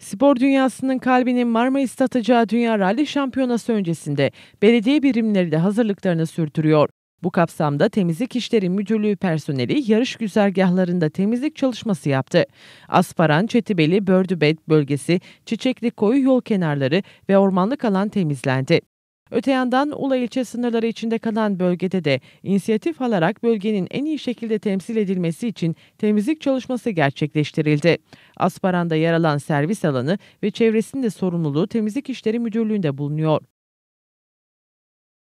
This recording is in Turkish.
Spor dünyasının kalbinin Marmaris'te atacağı Dünya Rally Şampiyonası öncesinde belediye birimleri de hazırlıklarını sürdürüyor. Bu kapsamda Temizlik İşleri Müdürlüğü personeli yarış güzergahlarında temizlik çalışması yaptı. Asparan, Çetibeli, Bördübet bölgesi, Çiçekli Koyu yol kenarları ve ormanlık alan temizlendi. Öte yandan Ula ilçe sınırları içinde kalan bölgede de inisiyatif alarak bölgenin en iyi şekilde temsil edilmesi için temizlik çalışması gerçekleştirildi. Asparan'da yer alan servis alanı ve çevresinde sorumluluğu Temizlik işleri Müdürlüğü'nde bulunuyor.